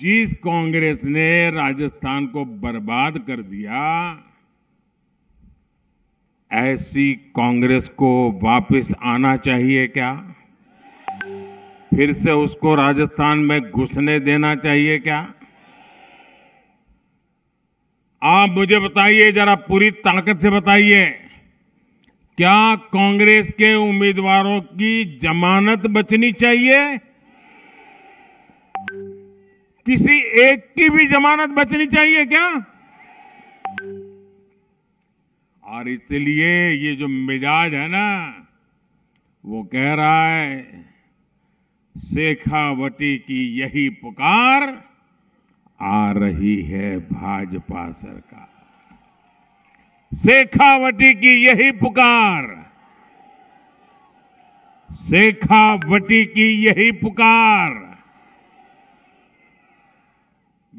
जिस कांग्रेस ने राजस्थान को बर्बाद कर दिया ऐसी कांग्रेस को वापस आना चाहिए क्या फिर से उसको राजस्थान में घुसने देना चाहिए क्या आप मुझे बताइए जरा पूरी ताकत से बताइए क्या कांग्रेस के उम्मीदवारों की जमानत बचनी चाहिए किसी एक की भी जमानत बचनी चाहिए क्या और इसलिए ये जो मिजाज है ना वो कह रहा है शेखावटी की यही पुकार आ रही है भाजपा सरकार शेखावटी की यही पुकार शेखावटी की यही पुकार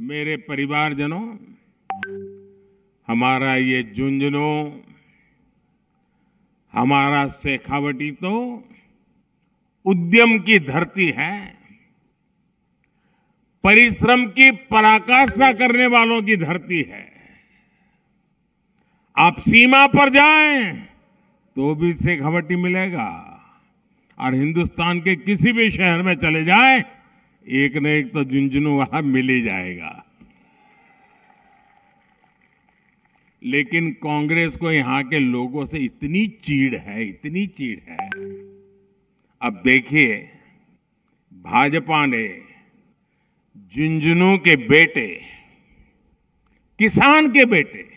मेरे परिवारजनों हमारा ये झुंझुनू हमारा शेखावटी तो उद्यम की धरती है परिश्रम की पराकाष्ठा करने वालों की धरती है आप सीमा पर जाएं तो भी शेखावटी मिलेगा और हिंदुस्तान के किसी भी शहर में चले जाएं एक न एक तो झुंझुनू वहां मिल ही जाएगा लेकिन कांग्रेस को यहां के लोगों से इतनी चीड़ है इतनी चीड़ है अब देखिए भाजपा ने झुंझुनू के बेटे किसान के बेटे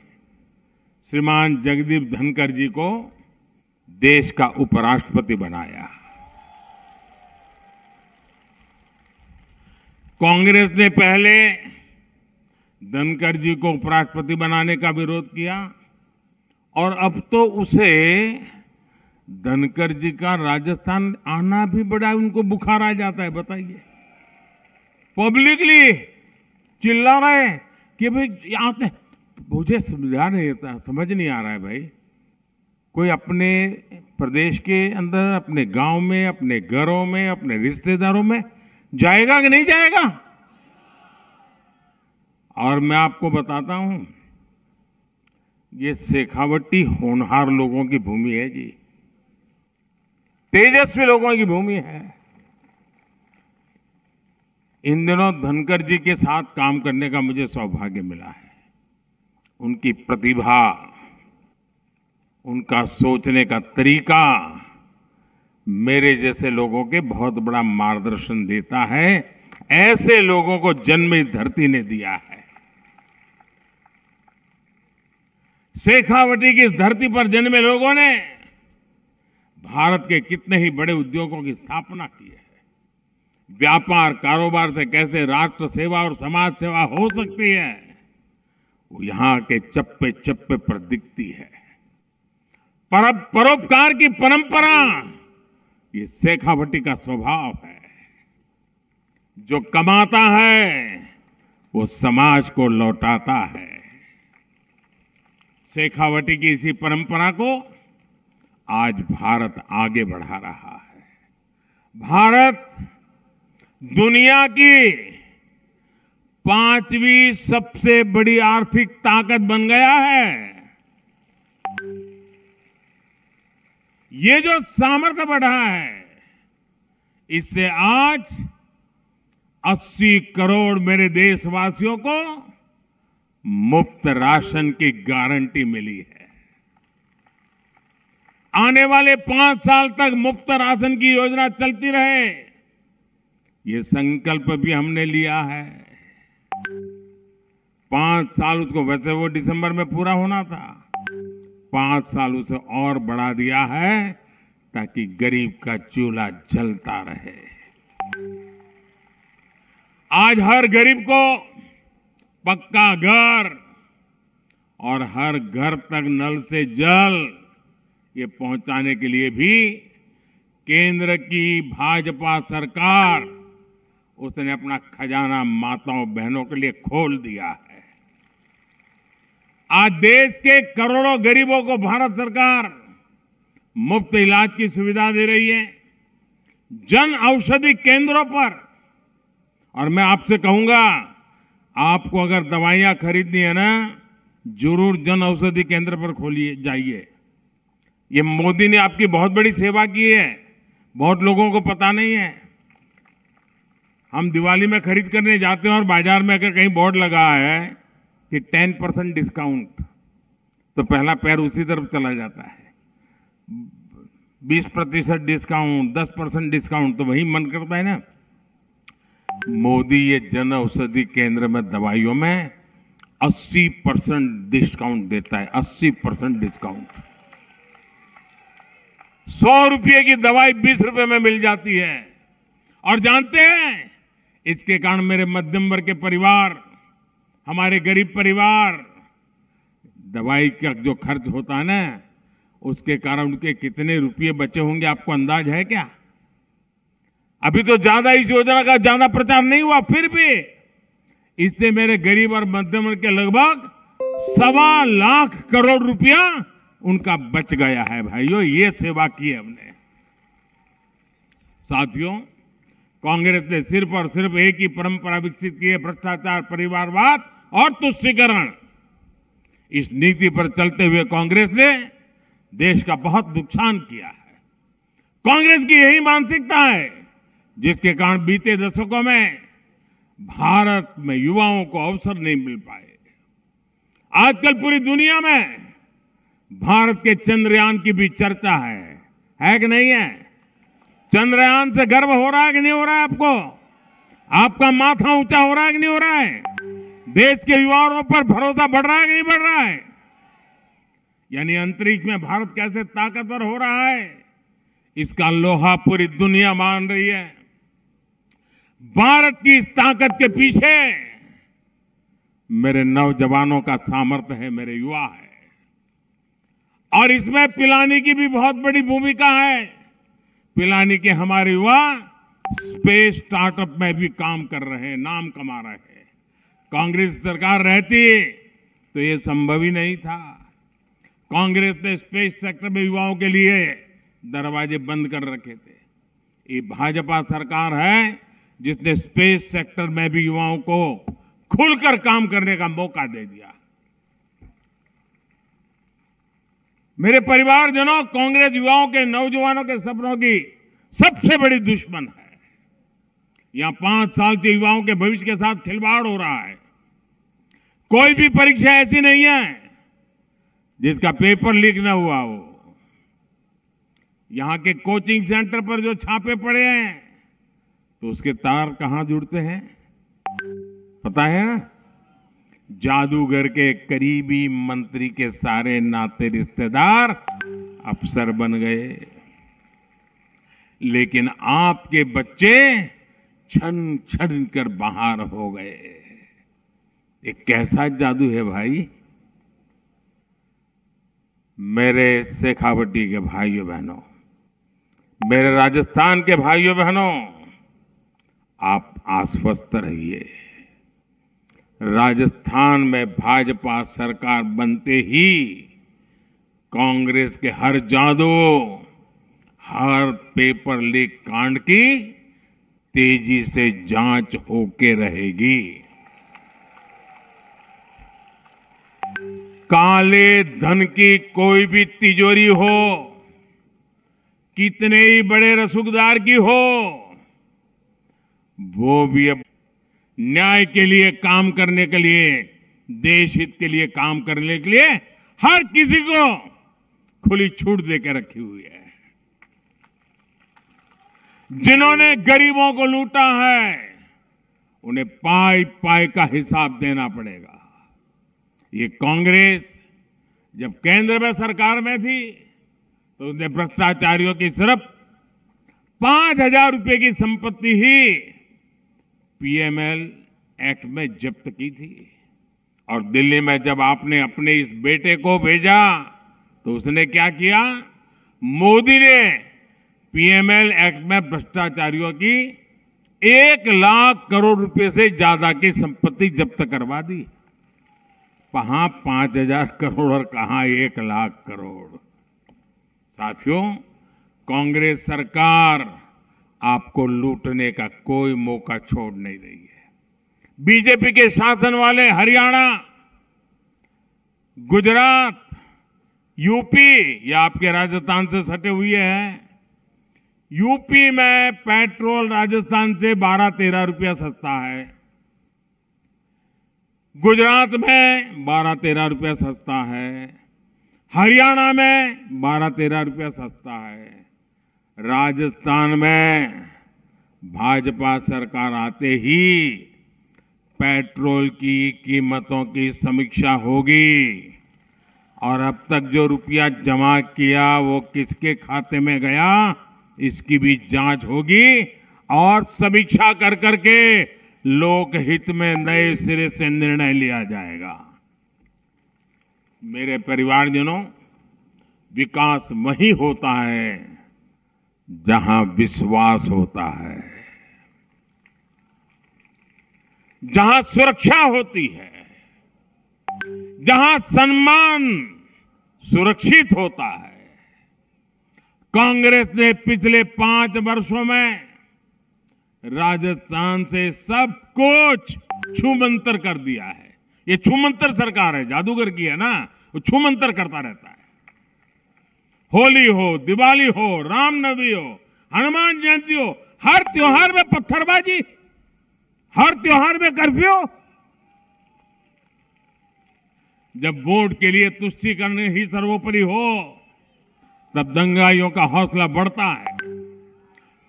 श्रीमान जगदीप धनकर जी को देश का उपराष्ट्रपति बनाया कांग्रेस ने पहले धनकर जी को उपराष्ट्रपति बनाने का विरोध किया और अब तो उसे धनकर जी का राजस्थान आना भी बड़ा उनको बुखार आ जाता है बताइए पब्लिकली चिल्ला रहे हैं कि भाई आते मुझे समझा नहीं आता समझ नहीं आ रहा है भाई कोई अपने प्रदेश के अंदर अपने गांव में अपने घरों में अपने रिश्तेदारों में जाएगा कि नहीं जाएगा और मैं आपको बताता हूं ये शेखावटी होनहार लोगों की भूमि है जी तेजस्वी लोगों की भूमि है इन दिनों धनकर जी के साथ काम करने का मुझे सौभाग्य मिला है उनकी प्रतिभा उनका सोचने का तरीका मेरे जैसे लोगों के बहुत बड़ा मार्गदर्शन देता है ऐसे लोगों को जन्म इस धरती ने दिया है शेखावटी की इस धरती पर जन्मे लोगों ने भारत के कितने ही बड़े उद्योगों की स्थापना की है व्यापार कारोबार से कैसे राष्ट्र सेवा और समाज सेवा हो सकती है वो यहां के चप्पे चप्पे पर दिखती है पर परोपकार की परंपरा ये शेखावटी का स्वभाव है जो कमाता है वो समाज को लौटाता है शेखावटी की इसी परंपरा को आज भारत आगे बढ़ा रहा है भारत दुनिया की पांचवी सबसे बड़ी आर्थिक ताकत बन गया है ये जो सामर्थ्य बढ़ा है इससे आज 80 करोड़ मेरे देशवासियों को मुफ्त राशन की गारंटी मिली है आने वाले पांच साल तक मुफ्त राशन की योजना चलती रहे ये संकल्प भी हमने लिया है पांच साल उसको वैसे वो दिसंबर में पूरा होना था पांच साल उसे और बढ़ा दिया है ताकि गरीब का चूल्हा जलता रहे आज हर गरीब को पक्का घर और हर घर तक नल से जल ये पहुंचाने के लिए भी केंद्र की भाजपा सरकार उसने अपना खजाना माताओं बहनों के लिए खोल दिया है आज देश के करोड़ों गरीबों को भारत सरकार मुफ्त इलाज की सुविधा दे रही है जन औषधि केंद्रों पर और मैं आपसे कहूंगा आपको अगर दवाइयां खरीदनी है ना जरूर जन औषधि केंद्र पर खोलिए जाइए ये मोदी ने आपकी बहुत बड़ी सेवा की है बहुत लोगों को पता नहीं है हम दिवाली में खरीद करने जाते हैं और बाजार में अगर कहीं बोर्ड लगा है कि 10 परसेंट डिस्काउंट तो पहला पैर उसी तरफ चला जाता है 20 प्रतिशत डिस्काउंट 10 परसेंट डिस्काउंट तो वही मन करता है ना मोदी ये जन औषधि केंद्र में दवाइयों में 80 परसेंट डिस्काउंट देता है 80 परसेंट डिस्काउंट सौ रुपये की दवाई बीस रुपए में मिल जाती है और जानते हैं इसके कारण मेरे मध्यम वर्ग के परिवार हमारे गरीब परिवार दवाई का जो खर्च होता है ना उसके कारण उनके कितने रुपये बचे होंगे आपको अंदाज है क्या अभी तो ज्यादा इस योजना का ज्यादा प्रचार नहीं हुआ फिर भी इससे मेरे गरीब और मध्यम वर्ग के लगभग सवा लाख करोड़ रुपया उनका बच गया है भाइयों ये सेवा की हमने साथियों कांग्रेस ने सिर्फ और सिर्फ एक ही परंपरा विकसित की है भ्रष्टाचार परिवारवाद और तुष्टिकरण इस नीति पर चलते हुए कांग्रेस ने देश का बहुत नुकसान किया है कांग्रेस की यही मानसिकता है जिसके कारण बीते दशकों में भारत में युवाओं को अवसर नहीं मिल पाए आजकल पूरी दुनिया में भारत के चंद्रयान की भी चर्चा है है कि नहीं है चंद्रयान से गर्व हो रहा है कि नहीं हो रहा है आपको आपका माथा ऊंचा हो रहा है कि नहीं हो रहा है देश के युवाओं पर भरोसा बढ़ रहा है कि नहीं बढ़ रहा है यानी अंतरिक्ष में भारत कैसे ताकतवर हो रहा है इसका लोहा पूरी दुनिया मान रही है भारत की इस ताकत के पीछे मेरे नौजवानों का सामर्थ्य है मेरे युवा है और इसमें पिलानी की भी बहुत बड़ी भूमिका है पिलानी के हमारे युवा स्पेस स्टार्टअप में भी काम कर रहे हैं नाम कमा रहे हैं कांग्रेस सरकार रहती तो ये संभव ही नहीं था कांग्रेस ने स्पेस सेक्टर में युवाओं के लिए दरवाजे बंद कर रखे थे ये भाजपा सरकार है जिसने स्पेस सेक्टर में भी युवाओं को खुलकर काम करने का मौका दे दिया मेरे परिवारजनों कांग्रेस युवाओं के नौजवानों के सपनों की सबसे बड़ी दुश्मन है या पांच साल से युवाओं के भविष्य के साथ खिलवाड़ हो रहा है कोई भी परीक्षा ऐसी नहीं है जिसका पेपर लीक न हुआ हो यहां के कोचिंग सेंटर पर जो छापे पड़े हैं तो उसके तार कहां जुड़ते हैं पता है जादूगर के करीबी मंत्री के सारे नाते रिश्तेदार अफसर बन गए लेकिन आपके बच्चे छन छन कर बाहर हो गए ये कैसा जादू है भाई मेरे शेखावटी के भाइयों बहनों मेरे राजस्थान के भाइयों बहनों आप आश्वस्त रहिए राजस्थान में भाजपा सरकार बनते ही कांग्रेस के हर जादू हर पेपर लीक कांड की तेजी से जांच होके रहेगी काले धन की कोई भी तिजोरी हो कितने ही बड़े रसूखदार की हो वो भी अब न्याय के लिए काम करने के लिए देश हित के लिए काम करने के लिए हर किसी को खुली छूट देकर रखी हुई है जिन्होंने गरीबों को लूटा है उन्हें पाई पाई का हिसाब देना पड़ेगा ये कांग्रेस जब केंद्र में सरकार में थी तो उसने भ्रष्टाचारियों की सिर्फ पांच हजार रुपये की संपत्ति ही पीएमएल एक्ट में जब्त की थी और दिल्ली में जब आपने अपने इस बेटे को भेजा तो उसने क्या किया मोदी ने पीएमएल एक्ट में भ्रष्टाचारियों की एक लाख करोड़ रुपए से ज्यादा की संपत्ति जब्त करवा दी कहा पांच हजार करोड़ और कहा एक लाख करोड़ साथियों कांग्रेस सरकार आपको लूटने का कोई मौका छोड़ नहीं रही है बीजेपी के शासन वाले हरियाणा गुजरात यूपी या आपके राजस्थान से सटे हुए हैं यूपी में पेट्रोल राजस्थान से 12-13 रुपया सस्ता है गुजरात में 12-13 रुपया सस्ता है हरियाणा में 12-13 रुपया सस्ता है राजस्थान में भाजपा सरकार आते ही पेट्रोल की कीमतों की समीक्षा होगी और अब तक जो रुपया जमा किया वो किसके खाते में गया इसकी भी जांच होगी और समीक्षा कर करके लोकहित में नए सिरे से निर्णय लिया जाएगा मेरे परिवारजनों विकास वही होता है जहां विश्वास होता है जहां सुरक्षा होती है जहां सम्मान सुरक्षित होता है कांग्रेस ने पिछले पांच वर्षों में राजस्थान से सब कुछ छुमंतर कर दिया है ये छुमंतर सरकार है जादूगर की है ना वो छुमंतर करता रहता है होली हो दिवाली हो रामनवमी हो हनुमान जयंती हो हर त्योहार में पत्थरबाजी हर त्योहार में कर्फ्यू जब वोट के लिए तुष्टिकरण ही सर्वोपरि हो तब दंगाइयों का हौसला बढ़ता है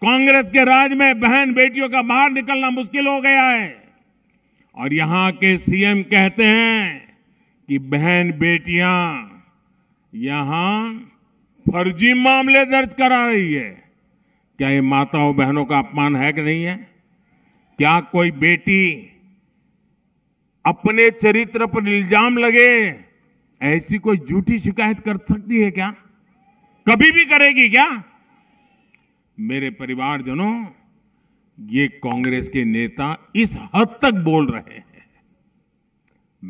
कांग्रेस के राज में बहन बेटियों का बाहर निकलना मुश्किल हो गया है और यहां के सीएम कहते हैं कि बहन बेटियां यहां फर्जी मामले दर्ज करा रही है क्या ये माताओं बहनों का अपमान है कि नहीं है क्या कोई बेटी अपने चरित्र पर इल्जाम लगे ऐसी कोई झूठी शिकायत कर सकती है क्या कभी भी करेगी क्या मेरे परिवारजनों ये कांग्रेस के नेता इस हद तक बोल रहे हैं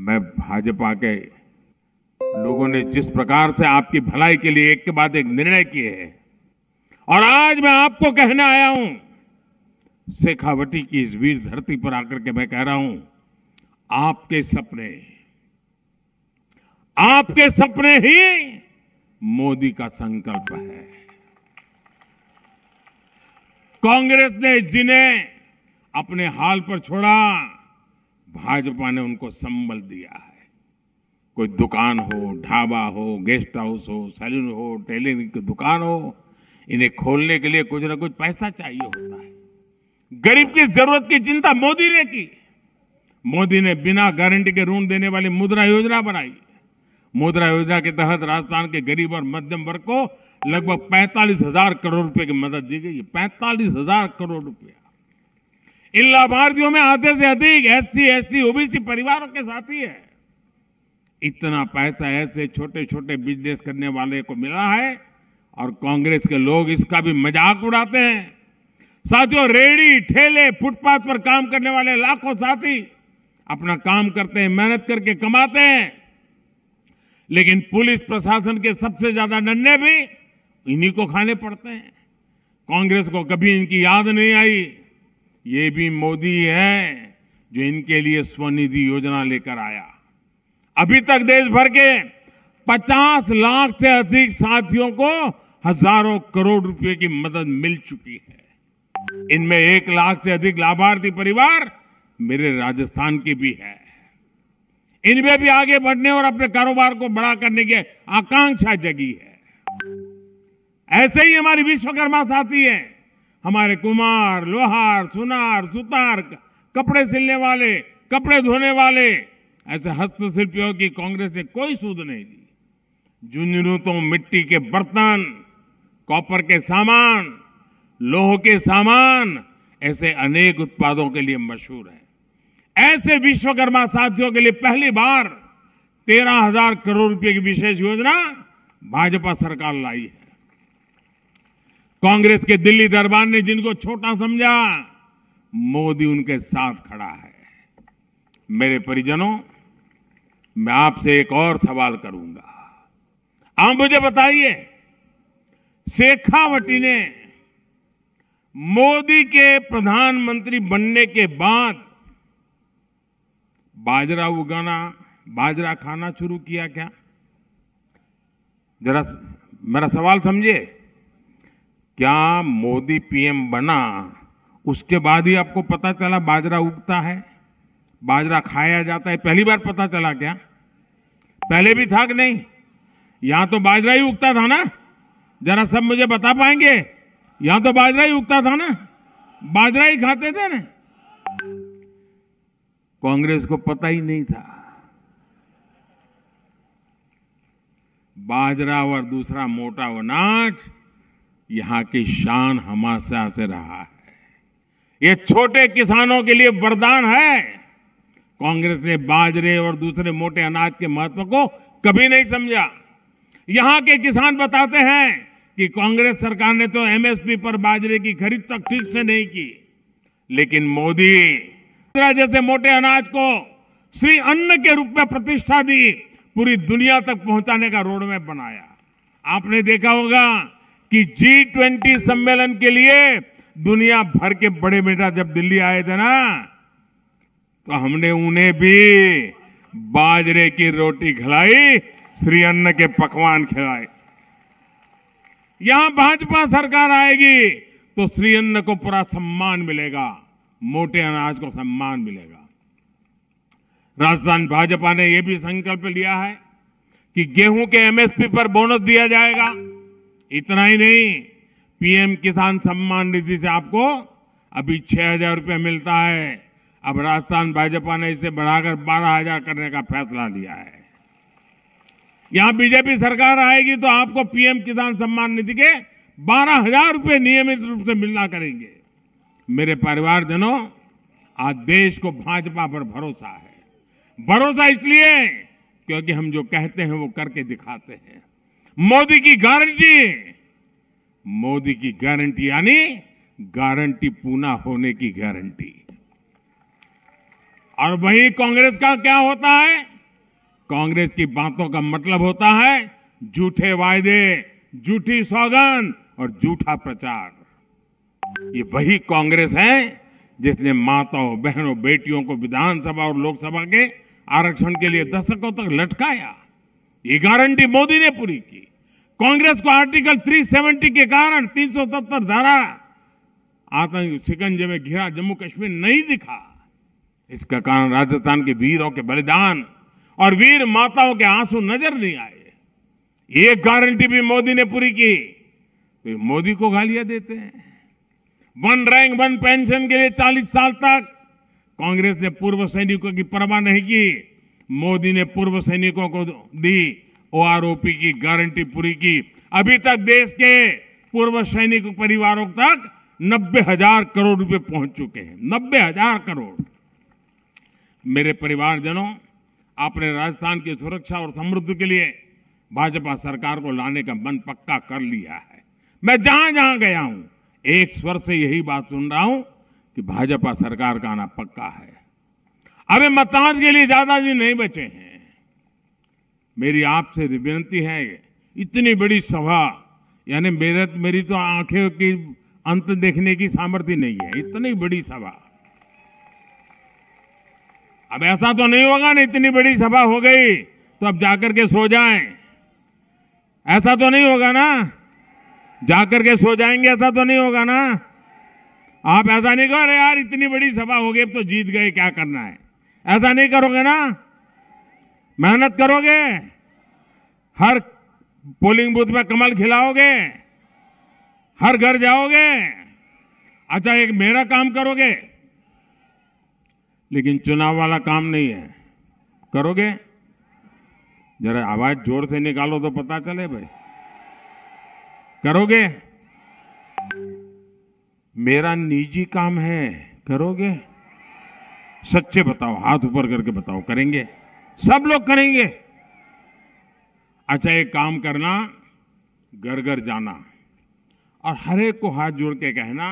मैं भाजपा के लोगों ने जिस प्रकार से आपकी भलाई के लिए एक के बाद एक निर्णय किए हैं और आज मैं आपको कहने आया हूं शेखावटी की इस वीर धरती पर आकर के मैं कह रहा हूं आपके सपने आपके सपने ही मोदी का संकल्प है कांग्रेस ने जिन्हें अपने हाल पर छोड़ा भाजपा ने उनको संबल दिया है कोई दुकान हो ढाबा हो गेस्ट हाउस हो सैलून हो टेलरिंग की दुकान हो इन्हें खोलने के लिए कुछ ना कुछ पैसा चाहिए होता है गरीब की जरूरत की चिंता मोदी ने की मोदी ने बिना गारंटी के ऋण देने वाली मुद्रा योजना बनाई मुद्रा योजना के तहत राजस्थान के गरीब और मध्यम वर्ग को लगभग पैंतालीस हजार करोड़ रुपए की मदद दी गई है पैंतालीस हजार करोड़ रुपया इन लाभार्थियों में आधे से अधिक S C S T OBC परिवारों के साथी है इतना पैसा ऐसे छोटे छोटे बिजनेस करने वाले को मिला है और कांग्रेस के लोग इसका भी मजाक उड़ाते हैं साथियों रेडी ठेले फुटपाथ पर काम करने वाले लाखों साथी अपना काम करते हैं मेहनत करके कमाते हैं लेकिन पुलिस प्रशासन के सबसे ज्यादा डंडे भी इन्हीं को खाने पड़ते हैं कांग्रेस को कभी इनकी याद नहीं आई ये भी मोदी है जो इनके लिए स्वनिधि योजना लेकर आया अभी तक देश भर के 50 लाख से अधिक साथियों को हजारों करोड़ रुपए की मदद मिल चुकी है इनमें एक लाख से अधिक लाभार्थी परिवार मेरे राजस्थान के भी है इनमें भी आगे बढ़ने और अपने कारोबार को बड़ा करने की आकांक्षा जगी है ऐसे ही हमारी विश्वकर्मा साथी है हमारे कुमार लोहार सुनार सुतार कपड़े सिलने वाले कपड़े धोने वाले ऐसे हस्तशिल्पियों की कांग्रेस ने कोई सूद नहीं दी झुंझुनू तो मिट्टी के बर्तन कॉपर के सामान लोह के सामान ऐसे अनेक उत्पादों के लिए मशहूर है ऐसे विश्वकर्मा साथियों के लिए पहली बार तेरह हजार करोड़ रुपए की विशेष योजना भाजपा सरकार लाई है कांग्रेस के दिल्ली दरबार ने जिनको छोटा समझा मोदी उनके साथ खड़ा है मेरे परिजनों मैं आपसे एक और सवाल करूंगा आप मुझे बताइए शेखावटी ने मोदी के प्रधानमंत्री बनने के बाद बाजरा उगाना बाजरा खाना शुरू किया क्या जरा मेरा सवाल समझे क्या मोदी पीएम बना उसके बाद ही आपको पता चला बाजरा उगता है बाजरा खाया जाता है पहली बार पता चला क्या पहले भी था कि नहीं यहां तो बाजरा ही उगता था ना जरा सब मुझे बता पाएंगे यहां तो बाजरा ही उगता था ना बाजरा ही खाते थे ना कांग्रेस को पता ही नहीं था बाजरा और दूसरा मोटा अनाज यहां की शान हमासा से रहा है ये छोटे किसानों के लिए वरदान है कांग्रेस ने बाजरे और दूसरे मोटे अनाज के महत्व को कभी नहीं समझा यहां के किसान बताते हैं कि कांग्रेस सरकार ने तो एमएसपी पर बाजरे की खरीद तक ठीक से नहीं की लेकिन मोदी बाजरा जैसे मोटे अनाज को श्री अन्न के रूप में प्रतिष्ठा दी पूरी दुनिया तक पहुंचाने का रोडमैप बनाया आपने देखा होगा कि जी ट्वेंटी सम्मेलन के लिए दुनिया भर के बड़े बेटा जब दिल्ली आए थे ना तो हमने उन्हें भी बाजरे की रोटी खिलाई श्री अन्न के पकवान खिलाए यहां भाजपा सरकार आएगी तो श्री अन्न को पूरा सम्मान मिलेगा मोटे अनाज को सम्मान मिलेगा राजस्थान भाजपा ने यह भी संकल्प लिया है कि गेहूं के एमएसपी पर बोनस दिया जाएगा इतना ही नहीं पीएम किसान सम्मान निधि से आपको अभी छह हजार रुपये मिलता है अब राजस्थान भाजपा ने इसे बढ़ाकर बारह हजार करने का फैसला लिया है यहां बीजेपी सरकार आएगी तो आपको पीएम किसान सम्मान निधि के बारह हजार रुपये नियमित रूप से मिलना करेंगे मेरे परिवारजनों आज देश को भाजपा पर भरोसा है भरोसा इसलिए क्योंकि हम जो कहते हैं वो करके दिखाते हैं मोदी की गारंटी मोदी की गारंटी यानी गारंटी पूना होने की गारंटी और वही कांग्रेस का क्या होता है कांग्रेस की बातों का मतलब होता है झूठे वायदे झूठी सौगंध और झूठा प्रचार ये वही कांग्रेस है जिसने माताओं बहनों बेटियों को विधानसभा और लोकसभा के आरक्षण के लिए दशकों तक लटकाया ये गारंटी मोदी ने पूरी की कांग्रेस को आर्टिकल 370 के कारण 370 धारा आतंक शिकंजे में घिरा जम्मू कश्मीर नहीं दिखा इसका कारण राजस्थान के वीरों के बलिदान और वीर माताओं के आंसू नजर नहीं आए ये गारंटी भी मोदी ने पूरी की तो मोदी को गालियां देते हैं वन रैंक वन पेंशन के लिए 40 साल तक कांग्रेस ने पूर्व सैनिकों की परवाह नहीं की मोदी ने पूर्व सैनिकों को दी ओआरओपी की गारंटी पूरी की अभी तक देश के पूर्व सैनिक परिवारों तक नब्बे हजार करोड़ रुपए पहुंच चुके हैं नब्बे हजार करोड़ मेरे परिवारजनों आपने राजस्थान की सुरक्षा और समृद्धि के लिए भाजपा सरकार को लाने का मन पक्का कर लिया है मैं जहां जहां गया हूं एक स्वर से यही बात सुन रहा हूं कि भाजपा सरकार का आना पक्का है अब मतदान के लिए ज्यादा दिन नहीं बचे हैं मेरी आपसे विनती है इतनी बड़ी सभा यानी मेरे मेरी तो आंखें की अंत देखने की सामर्थ्य नहीं है इतनी बड़ी सभा अब ऐसा तो नहीं होगा ना इतनी बड़ी सभा हो गई तो अब जाकर के सो जाएं ऐसा तो नहीं होगा ना जाकर के सो जाएंगे ऐसा तो नहीं होगा ना आप ऐसा नहीं करो यार इतनी बड़ी सभा हो गई तो जीत गए क्या करना है ऐसा नहीं करोगे ना मेहनत करोगे हर पोलिंग बूथ में कमल खिलाओगे हर घर जाओगे अच्छा एक मेरा काम करोगे लेकिन चुनाव वाला काम नहीं है करोगे जरा आवाज जोर से निकालो तो पता चले भाई करोगे मेरा निजी काम है करोगे सच्चे बताओ हाथ ऊपर करके बताओ करेंगे सब लोग करेंगे अच्छा एक काम करना घर घर जाना और हर एक को हाथ जोड़ के कहना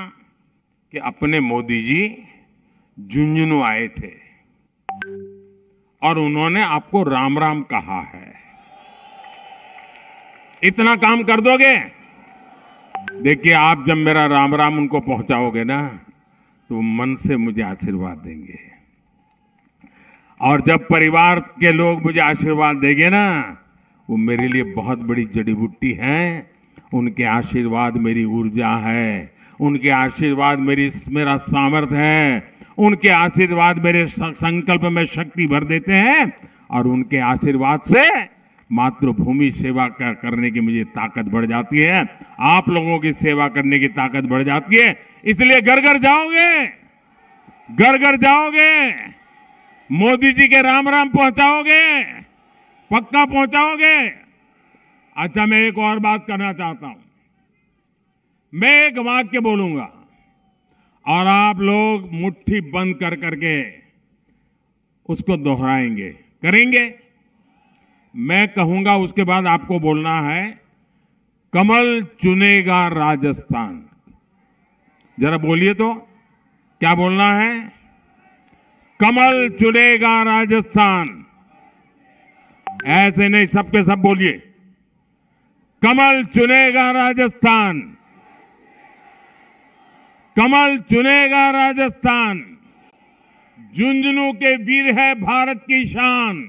कि अपने मोदी जी झुंझुनू आए थे और उन्होंने आपको राम राम कहा है इतना काम कर दोगे देखिए आप जब मेरा राम राम उनको पहुंचाओगे ना तो मन से मुझे आशीर्वाद देंगे और जब परिवार के लोग मुझे आशीर्वाद देंगे ना वो मेरे लिए बहुत बड़ी जड़ी बूटी है उनके आशीर्वाद मेरी ऊर्जा है उनके आशीर्वाद मेरी मेरा सामर्थ्य है उनके आशीर्वाद मेरे संकल्प में शक्ति भर देते हैं और उनके आशीर्वाद से मातृभूमि सेवा कर, करने की मुझे ताकत बढ़ जाती है आप लोगों की सेवा करने की ताकत बढ़ जाती है इसलिए घर घर जाओगे घर घर जाओगे मोदी जी के राम राम पहुंचाओगे पक्का पहुंचाओगे अच्छा मैं एक और बात करना चाहता हूं मैं एक वाक्य बोलूंगा और आप लोग मुट्ठी बंद कर करके उसको दोहराएंगे करेंगे मैं कहूंगा उसके बाद आपको बोलना है कमल चुनेगा राजस्थान जरा बोलिए तो क्या बोलना है कमल चुनेगा राजस्थान ऐसे नहीं सबके सब बोलिए कमल चुनेगा राजस्थान कमल चुनेगा राजस्थान झुंझुनू के वीर है भारत की शान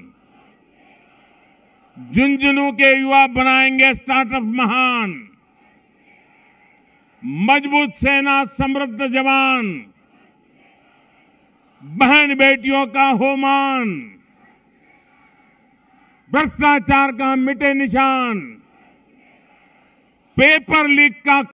झुंझुनू के युवा बनाएंगे स्टार्टअप महान मजबूत सेना समृद्ध जवान बहन बेटियों का होमान भ्रष्टाचार का मिटे निशान पेपर लीक का